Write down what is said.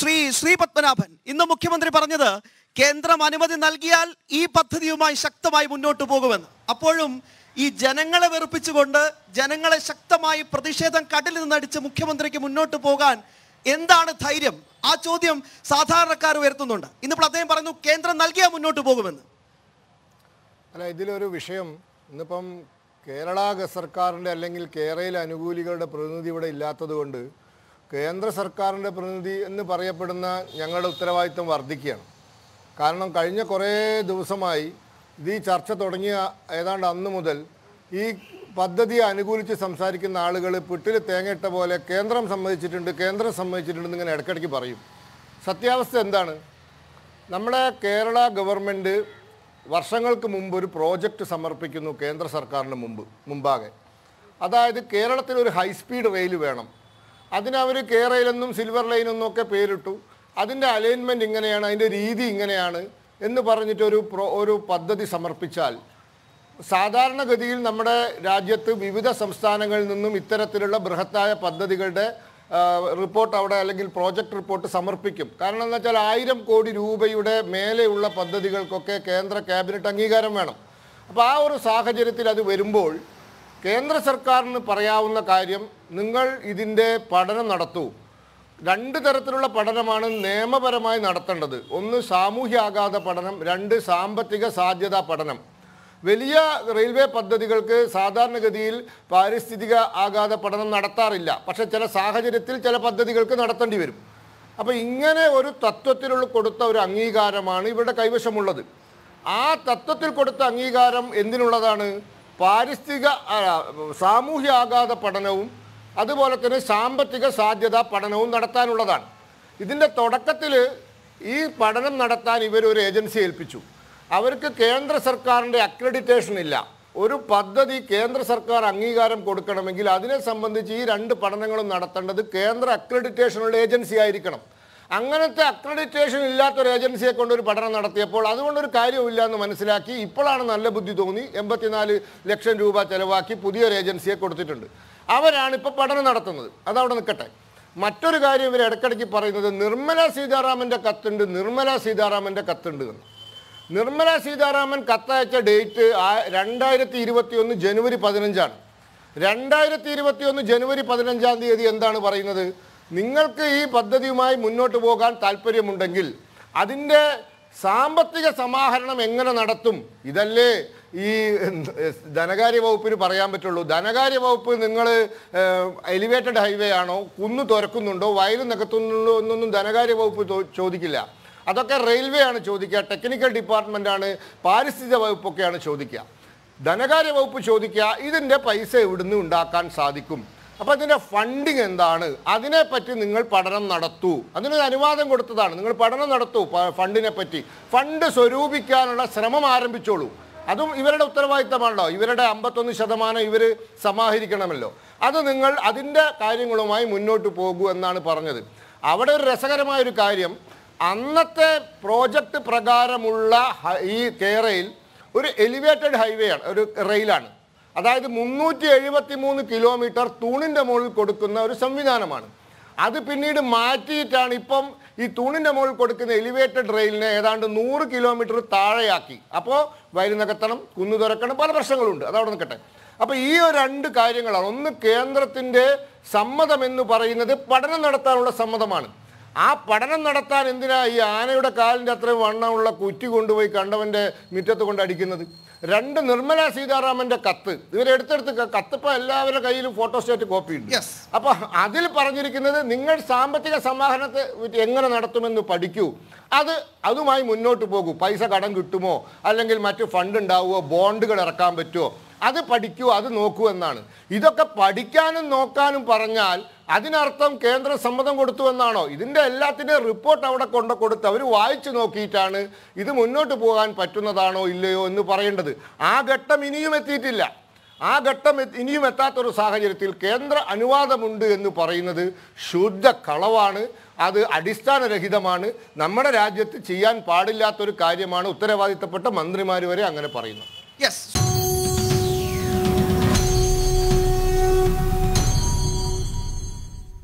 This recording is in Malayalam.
ശ്രീ പത്മനാഭൻ ഇന്ന് മുഖ്യമന്ത്രി പറഞ്ഞത് കേന്ദ്രം അനുമതി നൽകിയാൽ ഈ പദ്ധതിയുമായി ശക്തമായി മുന്നോട്ട് പോകുമെന്ന് അപ്പോഴും ഈ ജനങ്ങളെ വെറുപ്പിച്ചുകൊണ്ട് ജനങ്ങളെ ശക്തമായി പ്രതിഷേധം കടലിൽ നിന്നടിച്ച് മുഖ്യമന്ത്രിക്ക് മുന്നോട്ട് പോകാൻ എന്താണ് ധൈര്യം ആ ചോദ്യം സാധാരണക്കാർ ഉയർത്തുന്നുണ്ട് ഇന്നിപ്പോൾ അദ്ദേഹം പറഞ്ഞു കേന്ദ്രം നൽകിയാൽ മുന്നോട്ട് പോകുമെന്ന് അല്ല ഇതിലൊരു വിഷയം ഇന്നിപ്പം കേരള സർക്കാരിൻ്റെ അല്ലെങ്കിൽ കേരളയിലെ അനുകൂലികളുടെ പ്രതിനിധി ഇവിടെ ഇല്ലാത്തത് കൊണ്ട് കേന്ദ്ര സർക്കാരിൻ്റെ പ്രതിനിധി എന്ന് പറയപ്പെടുന്ന ഞങ്ങളുടെ ഉത്തരവാദിത്വം വർദ്ധിക്കുകയാണ് കാരണം കഴിഞ്ഞ കുറേ ദിവസമായി ഇത് ഈ ചർച്ച തുടങ്ങിയ ഏതാണ്ട് അന്ന് മുതൽ ഈ പദ്ധതിയെ അനുകൂലിച്ച് സംസാരിക്കുന്ന ആളുകൾ പിട്ടിൽ തേങ്ങയിട്ട പോലെ കേന്ദ്രം സമ്മതിച്ചിട്ടുണ്ട് കേന്ദ്രം സമ്മതിച്ചിട്ടുണ്ട് ഇങ്ങനെ ഇടയ്ക്കിടയ്ക്ക് പറയും സത്യാവസ്ഥ എന്താണ് നമ്മുടെ കേരള ഗവൺമെൻറ് വർഷങ്ങൾക്ക് മുമ്പ് ഒരു പ്രോജക്റ്റ് സമർപ്പിക്കുന്നു കേന്ദ്ര സർക്കാരിന് മുമ്പ് മുമ്പാകെ അതായത് കേരളത്തിൽ ഒരു ഹൈസ്പീഡ് റെയിൽ വേണം അതിനവർ കേരളയിലെന്നും സിൽവർ ലൈൻ എന്നും ഒക്കെ പേരിട്ടു അതിൻ്റെ അലൈൻമെൻറ്റ് ഇങ്ങനെയാണ് അതിൻ്റെ രീതി ഇങ്ങനെയാണ് എന്ന് പറഞ്ഞിട്ടൊരു പ്രോ ഒരു പദ്ധതി സമർപ്പിച്ചാൽ സാധാരണഗതിയിൽ നമ്മുടെ രാജ്യത്ത് വിവിധ സംസ്ഥാനങ്ങളിൽ നിന്നും ഇത്തരത്തിലുള്ള ബൃഹത്തായ പദ്ധതികളുടെ റിപ്പോർട്ട് അവിടെ അല്ലെങ്കിൽ പ്രോജക്റ്റ് റിപ്പോർട്ട് സമർപ്പിക്കും കാരണം എന്ന് വെച്ചാൽ ആയിരം കോടി രൂപയുടെ മേലെയുള്ള പദ്ധതികൾക്കൊക്കെ കേന്ദ്ര ക്യാബിനറ്റ് അംഗീകാരം വേണം അപ്പോൾ ആ ഒരു സാഹചര്യത്തിൽ അത് വരുമ്പോൾ കേന്ദ്ര സർക്കാരിന് പറയാവുന്ന കാര്യം നിങ്ങൾ ഇതിൻ്റെ പഠനം നടത്തൂ രണ്ട് തരത്തിലുള്ള പഠനമാണ് നിയമപരമായി നടത്തേണ്ടത് ഒന്ന് സാമൂഹ്യാഘാത പഠനം രണ്ട് സാമ്പത്തിക സാധ്യതാ പഠനം വലിയ റെയിൽവേ പദ്ധതികൾക്ക് സാധാരണഗതിയിൽ പാരിസ്ഥിതിക ആഘാത പഠനം നടത്താറില്ല പക്ഷേ ചില സാഹചര്യത്തിൽ ചില പദ്ധതികൾക്ക് നടത്തേണ്ടി വരും അപ്പോൾ ഇങ്ങനെ ഒരു തത്വത്തിലുള്ള കൊടുത്ത ഒരു അംഗീകാരമാണ് ഇവിടെ കൈവശമുള്ളത് ആ തത്വത്തിൽ കൊടുത്ത അംഗീകാരം എന്തിനുള്ളതാണ് പാരിസ്ഥിതിക സാമൂഹ്യ ആഘാത പഠനവും അതുപോലെ തന്നെ സാമ്പത്തിക സാധ്യത പഠനവും നടത്താനുള്ളതാണ് ഇതിൻ്റെ തുടക്കത്തിൽ ഈ പഠനം നടത്താൻ ഇവർ ഒരു ഏജൻസി ഏൽപ്പിച്ചു അവർക്ക് കേന്ദ്ര സർക്കാരിൻ്റെ അക്രഡിറ്റേഷൻ ഇല്ല ഒരു പദ്ധതി കേന്ദ്ര സർക്കാർ അംഗീകാരം കൊടുക്കണമെങ്കിൽ അതിനെ സംബന്ധിച്ച് ഈ രണ്ട് പഠനങ്ങളും നടത്തേണ്ടത് കേന്ദ്ര അക്രഡിറ്റേഷനുള്ള ഏജൻസി ആയിരിക്കണം അങ്ങനത്തെ അക്രഡിറ്റേഷൻ ഇല്ലാത്ത ഒരു ഏജൻസിയെ കൊണ്ട് ഒരു പഠനം നടത്തിയപ്പോൾ അതുകൊണ്ടൊരു കാര്യമില്ല എന്ന് മനസ്സിലാക്കി ഇപ്പോഴാണ് നല്ല ബുദ്ധി തോന്നി എൺപത്തിനാല് ലക്ഷം രൂപ ചെലവാക്കി പുതിയൊരു ഏജൻസിയെ കൊടുത്തിട്ടുണ്ട് അവരാണ് ഇപ്പോൾ പഠനം നടത്തുന്നത് അതവിടെ നിൽക്കട്ടെ മറ്റൊരു കാര്യം ഇവർ ഇടയ്ക്കിടയ്ക്ക് പറയുന്നത് നിർമ്മല സീതാരാമൻ്റെ കത്തുണ്ട് നിർമ്മല സീതാരാമൻ്റെ കത്തുണ്ട് എന്ന് നിർമ്മല സീതാരാമൻ കത്തയച്ച ഡേറ്റ് രണ്ടായിരത്തി ഇരുപത്തി ഒന്ന് ജനുവരി പതിനഞ്ചാണ് രണ്ടായിരത്തി ഇരുപത്തി ഒന്ന് ജനുവരി പതിനഞ്ചാം തീയതി എന്താണ് പറയുന്നത് നിങ്ങൾക്ക് ഈ പദ്ധതിയുമായി മുന്നോട്ട് പോകാൻ താല്പര്യമുണ്ടെങ്കിൽ അതിൻ്റെ സാമ്പത്തിക സമാഹരണം എങ്ങനെ നടത്തും ഇതല്ലേ ഈ ധനകാര്യ വകുപ്പിന് പറയാൻ പറ്റുള്ളൂ ധനകാര്യ വകുപ്പ് നിങ്ങൾ എലിവേറ്റഡ് ഹൈവേ ആണോ കുന്ന് തുറക്കുന്നുണ്ടോ വയലും നികത്തുന്നുണ്ടോ എന്നൊന്നും ധനകാര്യ വകുപ്പ് ചോദിക്കില്ല അതൊക്കെ റെയിൽവേ ആണ് ചോദിക്കുക ടെക്നിക്കൽ ഡിപ്പാർട്ട്മെൻ്റ് ആണ് പാരിസ്ഥിതിക വകുപ്പൊക്കെയാണ് ചോദിക്കുക ധനകാര്യ വകുപ്പ് ചോദിക്കുക ഇതിൻ്റെ പൈസ എവിടുന്ന് ഉണ്ടാക്കാൻ സാധിക്കും അപ്പോൾ അതിന്റെ ഫണ്ടിങ് എന്താണ് അതിനെപ്പറ്റി നിങ്ങൾ പഠനം നടത്തൂ അതിനൊരു അനുവാദം കൊടുത്തതാണ് നിങ്ങൾ പഠനം നടത്തൂ ഫണ്ടിനെ പറ്റി ഫണ്ട് സ്വരൂപിക്കാനുള്ള ശ്രമം ആരംഭിച്ചോളൂ അതും ഇവരുടെ ഉത്തരവാദിത്തമാണല്ലോ ഇവരുടെ അമ്പത്തൊന്ന് ശതമാനം ഇവർ സമാഹരിക്കണമല്ലോ അത് നിങ്ങൾ അതിൻ്റെ കാര്യങ്ങളുമായി മുന്നോട്ട് പോകൂ എന്നാണ് പറഞ്ഞത് അവിടെ ഒരു രസകരമായൊരു കാര്യം അന്നത്തെ പ്രോജക്റ്റ് പ്രകാരമുള്ള ഈ കേരയിൽ ഒരു എലിവേറ്റഡ് ഹൈവേ ആണ് ഒരു റെയിലാണ് അതായത് മുന്നൂറ്റി എഴുപത്തി മൂന്ന് കിലോമീറ്റർ തൂണിൻ്റെ മുകളിൽ കൊടുക്കുന്ന ഒരു സംവിധാനമാണ് അത് പിന്നീട് മാറ്റിയിട്ടാണ് ഇപ്പം ഈ തൂണിൻ്റെ മുകളിൽ കൊടുക്കുന്ന എലിവേറ്റഡ് റെയിലിനെ ഏതാണ്ട് നൂറ് കിലോമീറ്റർ താഴെയാക്കി അപ്പോൾ വയലു നികത്തണം കുന്നു തുറക്കണം പല പ്രശ്നങ്ങളുണ്ട് അതവിടെ നിൽക്കട്ടെ അപ്പോൾ ഈ രണ്ട് കാര്യങ്ങളാണ് ഒന്ന് കേന്ദ്രത്തിൻ്റെ സമ്മതം എന്ന് പറയുന്നത് പഠനം നടത്താനുള്ള സമ്മതമാണ് ആ പഠനം നടത്താൻ എന്തിനാ ഈ ആനയുടെ കാലിൻ്റെ അത്രയും വണ്ണമുള്ള കുറ്റി കൊണ്ടുപോയി കണ്ടവൻ്റെ മുറ്റത്ത് കൊണ്ട് അടിക്കുന്നത് രണ്ട് നിർമ്മല സീതാരാമന്റെ കത്ത് ഇവരെ എടുത്തെടുത്ത് കത്തിപ്പോൾ എല്ലാവരുടെ കയ്യിലും ഫോട്ടോസ്റ്റേറ്റ് കോപ്പി ഉണ്ട് അപ്പോൾ അതിൽ പറഞ്ഞിരിക്കുന്നത് നിങ്ങൾ സാമ്പത്തിക സമാഹരണത്തെ എങ്ങനെ നടത്തുമെന്ന് പഠിക്കൂ അത് അതുമായി മുന്നോട്ട് പോകൂ പൈസ കടം കിട്ടുമോ അല്ലെങ്കിൽ മറ്റ് ഫണ്ട് ഉണ്ടാവുമോ ബോണ്ടുകൾ ഇറക്കാൻ പറ്റുമോ അത് പഠിക്കൂ അത് നോക്കൂ എന്നാണ് ഇതൊക്കെ പഠിക്കാനും നോക്കാനും പറഞ്ഞാൽ അതിനർത്ഥം കേന്ദ്ര സമ്മതം കൊടുത്തു എന്നാണോ ഇതിൻ്റെ എല്ലാത്തിൻ്റെയും റിപ്പോർട്ട് അവിടെ കൊണ്ട് കൊടുത്ത് അവർ വായിച്ചു നോക്കിയിട്ടാണ് ഇത് മുന്നോട്ട് പോകാൻ പറ്റുന്നതാണോ ഇല്ലയോ എന്ന് പറയേണ്ടത് ആ ഘട്ടം ഇനിയും എത്തിയിട്ടില്ല ആ ഘട്ടം ഇനിയും എത്താത്തൊരു സാഹചര്യത്തിൽ കേന്ദ്ര അനുവാദമുണ്ട് എന്ന് പറയുന്നത് ശുദ്ധ കളവാണ് അത് അടിസ്ഥാനരഹിതമാണ് നമ്മുടെ രാജ്യത്ത് ചെയ്യാൻ പാടില്ലാത്തൊരു കാര്യമാണ് ഉത്തരവാദിത്തപ്പെട്ട മന്ത്രിമാർ വരെ അങ്ങനെ പറയുന്നത് യെസ്